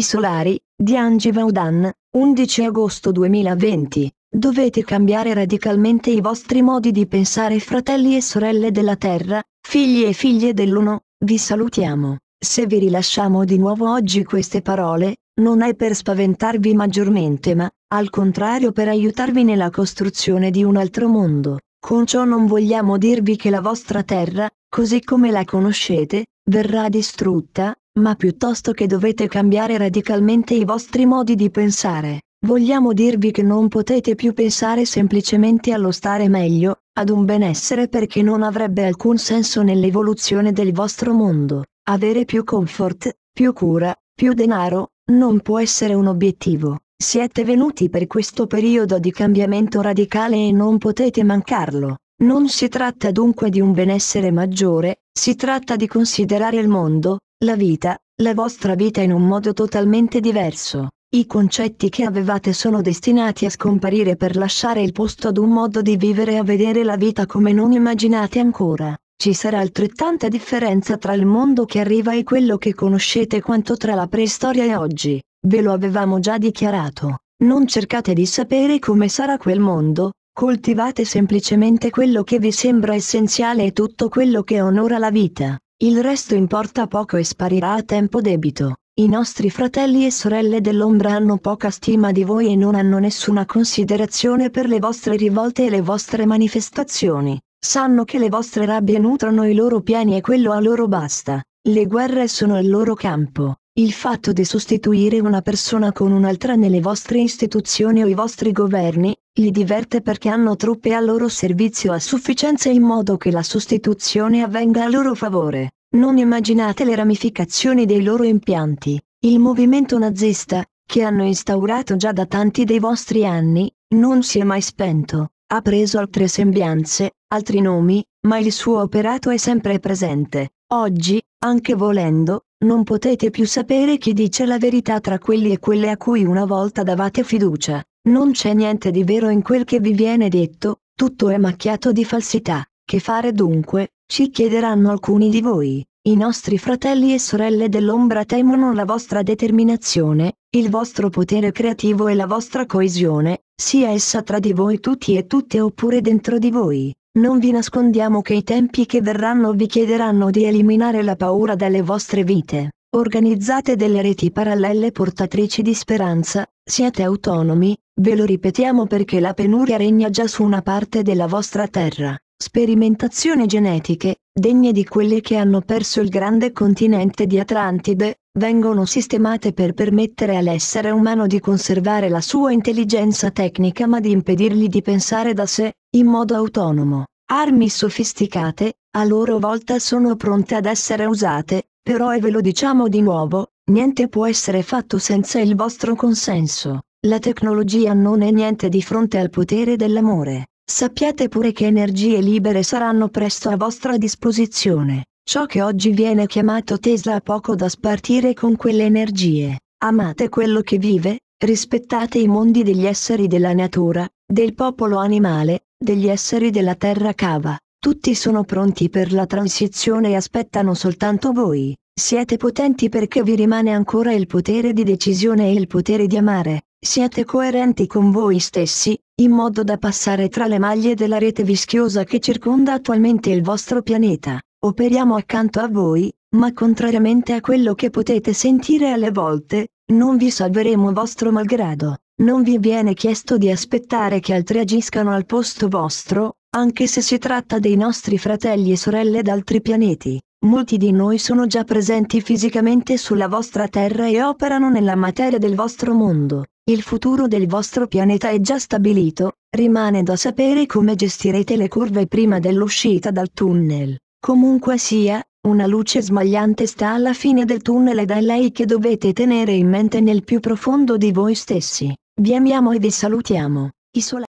I solari, di Angie Vaudan, 11 agosto 2020. Dovete cambiare radicalmente i vostri modi di pensare fratelli e sorelle della terra, figli e figlie dell'uno, vi salutiamo. Se vi rilasciamo di nuovo oggi queste parole, non è per spaventarvi maggiormente ma, al contrario per aiutarvi nella costruzione di un altro mondo. Con ciò non vogliamo dirvi che la vostra terra, così come la conoscete, verrà distrutta, ma piuttosto che dovete cambiare radicalmente i vostri modi di pensare. Vogliamo dirvi che non potete più pensare semplicemente allo stare meglio, ad un benessere perché non avrebbe alcun senso nell'evoluzione del vostro mondo. Avere più comfort, più cura, più denaro, non può essere un obiettivo. Siete venuti per questo periodo di cambiamento radicale e non potete mancarlo. Non si tratta dunque di un benessere maggiore, si tratta di considerare il mondo, la vita, la vostra vita in un modo totalmente diverso. I concetti che avevate sono destinati a scomparire per lasciare il posto ad un modo di vivere e a vedere la vita come non immaginate ancora. Ci sarà altrettanta differenza tra il mondo che arriva e quello che conoscete quanto tra la preistoria e oggi. Ve lo avevamo già dichiarato. Non cercate di sapere come sarà quel mondo, coltivate semplicemente quello che vi sembra essenziale e tutto quello che onora la vita. Il resto importa poco e sparirà a tempo debito. I nostri fratelli e sorelle dell'ombra hanno poca stima di voi e non hanno nessuna considerazione per le vostre rivolte e le vostre manifestazioni. Sanno che le vostre rabbie nutrono i loro piani e quello a loro basta. Le guerre sono il loro campo. Il fatto di sostituire una persona con un'altra nelle vostre istituzioni o i vostri governi, li diverte perché hanno truppe a loro servizio a sufficienza in modo che la sostituzione avvenga a loro favore. Non immaginate le ramificazioni dei loro impianti. Il movimento nazista, che hanno instaurato già da tanti dei vostri anni, non si è mai spento. Ha preso altre sembianze, altri nomi, ma il suo operato è sempre presente. Oggi, anche volendo, non potete più sapere chi dice la verità tra quelli e quelle a cui una volta davate fiducia. Non c'è niente di vero in quel che vi viene detto, tutto è macchiato di falsità. Che fare dunque? Ci chiederanno alcuni di voi. I nostri fratelli e sorelle dell'ombra temono la vostra determinazione, il vostro potere creativo e la vostra coesione, sia essa tra di voi tutti e tutte oppure dentro di voi. Non vi nascondiamo che i tempi che verranno vi chiederanno di eliminare la paura dalle vostre vite. Organizzate delle reti parallele portatrici di speranza, siete autonomi, ve lo ripetiamo perché la penuria regna già su una parte della vostra terra. Sperimentazioni genetiche, degne di quelle che hanno perso il grande continente di Atlantide, vengono sistemate per permettere all'essere umano di conservare la sua intelligenza tecnica ma di impedirgli di pensare da sé, in modo autonomo. Armi sofisticate, a loro volta sono pronte ad essere usate, però e ve lo diciamo di nuovo, niente può essere fatto senza il vostro consenso. La tecnologia non è niente di fronte al potere dell'amore. Sappiate pure che energie libere saranno presto a vostra disposizione. Ciò che oggi viene chiamato Tesla ha poco da spartire con quelle energie. Amate quello che vive, rispettate i mondi degli esseri della natura, del popolo animale, degli esseri della terra cava. Tutti sono pronti per la transizione e aspettano soltanto voi. Siete potenti perché vi rimane ancora il potere di decisione e il potere di amare. Siete coerenti con voi stessi, in modo da passare tra le maglie della rete vischiosa che circonda attualmente il vostro pianeta operiamo accanto a voi, ma contrariamente a quello che potete sentire alle volte, non vi salveremo vostro malgrado. Non vi viene chiesto di aspettare che altri agiscano al posto vostro, anche se si tratta dei nostri fratelli e sorelle d'altri pianeti. Molti di noi sono già presenti fisicamente sulla vostra Terra e operano nella materia del vostro mondo. Il futuro del vostro pianeta è già stabilito, rimane da sapere come gestirete le curve prima dell'uscita dal tunnel. Comunque sia, una luce smagliante sta alla fine del tunnel ed è lei che dovete tenere in mente nel più profondo di voi stessi. Vi amiamo e vi salutiamo. I Isola